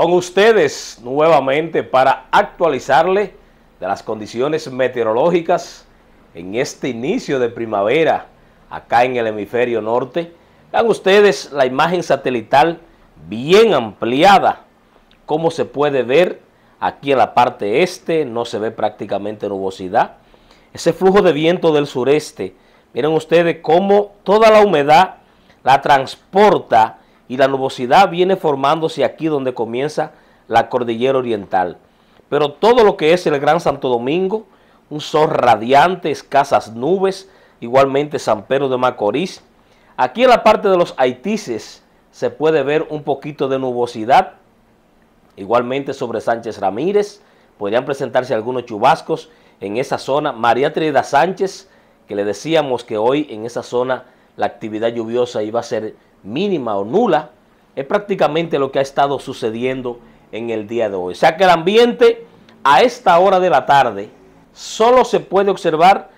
con ustedes nuevamente para actualizarle de las condiciones meteorológicas en este inicio de primavera acá en el hemisferio norte. Vean ustedes la imagen satelital bien ampliada, como se puede ver aquí en la parte este, no se ve prácticamente nubosidad. Ese flujo de viento del sureste, miren ustedes cómo toda la humedad la transporta y la nubosidad viene formándose aquí donde comienza la cordillera oriental. Pero todo lo que es el Gran Santo Domingo, un sol radiante, escasas nubes, igualmente San Pedro de Macorís. Aquí en la parte de los Haitises se puede ver un poquito de nubosidad, igualmente sobre Sánchez Ramírez. Podrían presentarse algunos chubascos en esa zona. María Trinidad Sánchez, que le decíamos que hoy en esa zona la actividad lluviosa iba a ser mínima o nula, es prácticamente lo que ha estado sucediendo en el día de hoy. O sea que el ambiente a esta hora de la tarde solo se puede observar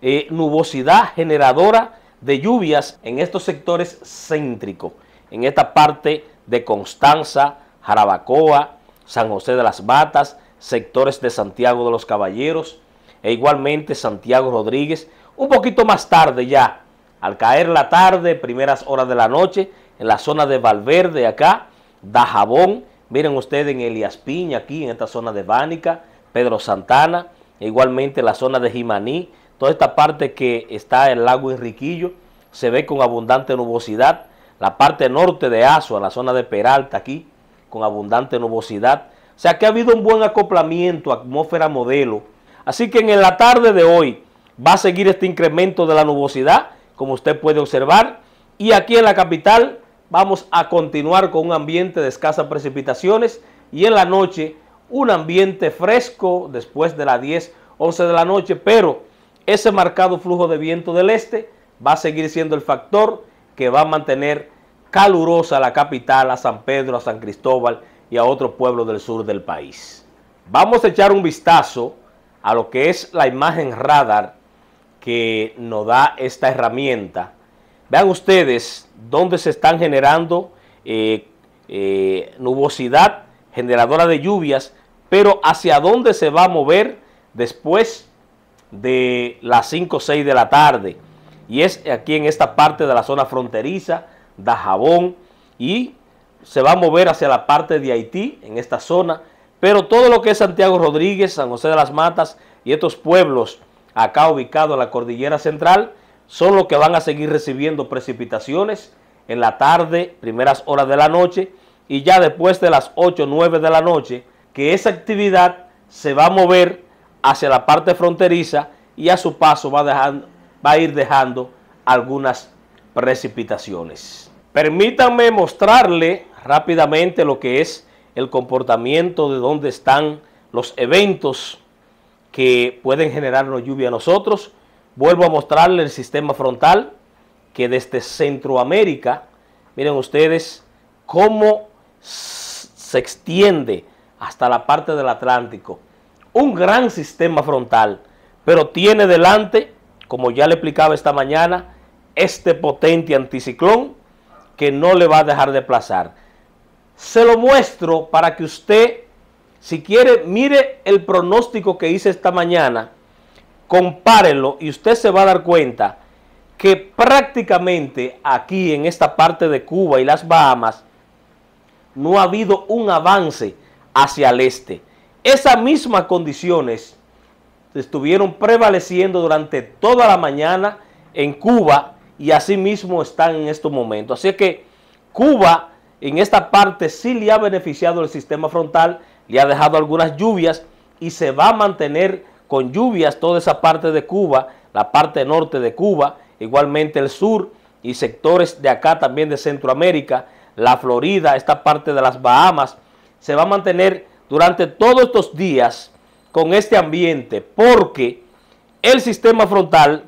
eh, nubosidad generadora de lluvias en estos sectores céntricos, en esta parte de Constanza, Jarabacoa, San José de las Batas, sectores de Santiago de los Caballeros e igualmente Santiago Rodríguez. Un poquito más tarde ya al caer la tarde, primeras horas de la noche, en la zona de Valverde acá, Dajabón, miren ustedes en Elias Piña aquí, en esta zona de Bánica, Pedro Santana, igualmente la zona de Jimaní, toda esta parte que está el lago Enriquillo, se ve con abundante nubosidad, la parte norte de Azua, la zona de Peralta aquí, con abundante nubosidad, o sea que ha habido un buen acoplamiento, atmósfera modelo, así que en la tarde de hoy va a seguir este incremento de la nubosidad, como usted puede observar. Y aquí en la capital vamos a continuar con un ambiente de escasas precipitaciones y en la noche un ambiente fresco después de las 10, 11 de la noche, pero ese marcado flujo de viento del este va a seguir siendo el factor que va a mantener calurosa la capital, a San Pedro, a San Cristóbal y a otros pueblos del sur del país. Vamos a echar un vistazo a lo que es la imagen radar que nos da esta herramienta. Vean ustedes dónde se están generando eh, eh, nubosidad generadora de lluvias, pero hacia dónde se va a mover después de las 5 o 6 de la tarde. Y es aquí en esta parte de la zona fronteriza, Dajabón, y se va a mover hacia la parte de Haití, en esta zona. Pero todo lo que es Santiago Rodríguez, San José de las Matas y estos pueblos acá ubicado en la cordillera central, son los que van a seguir recibiendo precipitaciones en la tarde, primeras horas de la noche y ya después de las 8 o 9 de la noche, que esa actividad se va a mover hacia la parte fronteriza y a su paso va, dejando, va a ir dejando algunas precipitaciones. Permítanme mostrarle rápidamente lo que es el comportamiento de dónde están los eventos que pueden generarnos lluvia a nosotros. Vuelvo a mostrarle el sistema frontal que desde Centroamérica, miren ustedes cómo se extiende hasta la parte del Atlántico. Un gran sistema frontal, pero tiene delante, como ya le explicaba esta mañana, este potente anticiclón que no le va a dejar de Se lo muestro para que usted si quiere, mire el pronóstico que hice esta mañana, compárelo y usted se va a dar cuenta que prácticamente aquí en esta parte de Cuba y las Bahamas no ha habido un avance hacia el este. Esas mismas condiciones estuvieron prevaleciendo durante toda la mañana en Cuba y asimismo están en estos momentos. Así que Cuba en esta parte sí le ha beneficiado el sistema frontal, le ha dejado algunas lluvias y se va a mantener con lluvias toda esa parte de Cuba, la parte norte de Cuba, igualmente el sur y sectores de acá también de Centroamérica, la Florida, esta parte de las Bahamas, se va a mantener durante todos estos días con este ambiente, porque el sistema frontal,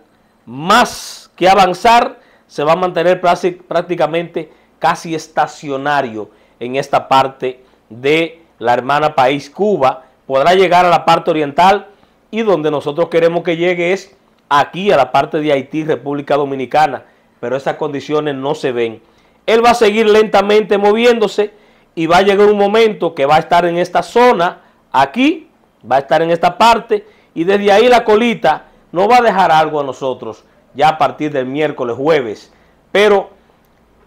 más que avanzar, se va a mantener prácticamente casi estacionario en esta parte de la hermana país Cuba. Podrá llegar a la parte oriental y donde nosotros queremos que llegue es aquí a la parte de Haití, República Dominicana, pero esas condiciones no se ven. Él va a seguir lentamente moviéndose y va a llegar un momento que va a estar en esta zona, aquí, va a estar en esta parte y desde ahí la colita no va a dejar algo a nosotros ya a partir del miércoles, jueves. Pero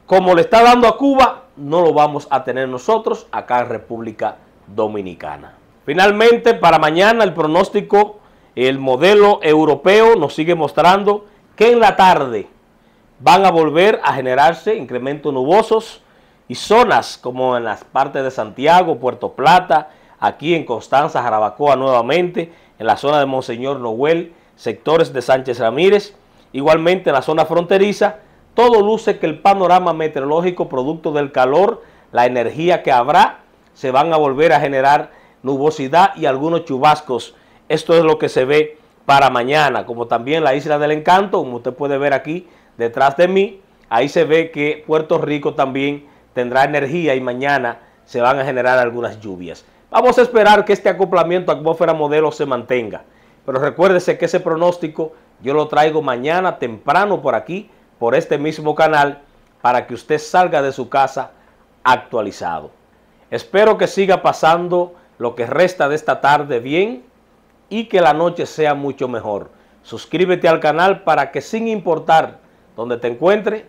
como le está dando a Cuba, no lo vamos a tener nosotros acá en República Dominicana. Finalmente, para mañana el pronóstico, el modelo europeo nos sigue mostrando que en la tarde van a volver a generarse incrementos nubosos y zonas como en las partes de Santiago, Puerto Plata, aquí en Constanza, Jarabacoa nuevamente, en la zona de Monseñor Noel, sectores de Sánchez Ramírez, igualmente en la zona fronteriza, todo luce que el panorama meteorológico producto del calor, la energía que habrá, se van a volver a generar nubosidad y algunos chubascos. Esto es lo que se ve para mañana, como también la isla del encanto, como usted puede ver aquí detrás de mí, ahí se ve que Puerto Rico también tendrá energía y mañana se van a generar algunas lluvias. Vamos a esperar que este acoplamiento atmósfera modelo se mantenga. Pero recuérdese que ese pronóstico yo lo traigo mañana temprano por aquí por este mismo canal para que usted salga de su casa actualizado. Espero que siga pasando lo que resta de esta tarde bien y que la noche sea mucho mejor. Suscríbete al canal para que sin importar donde te encuentre,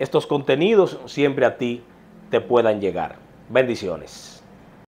estos contenidos siempre a ti te puedan llegar. Bendiciones.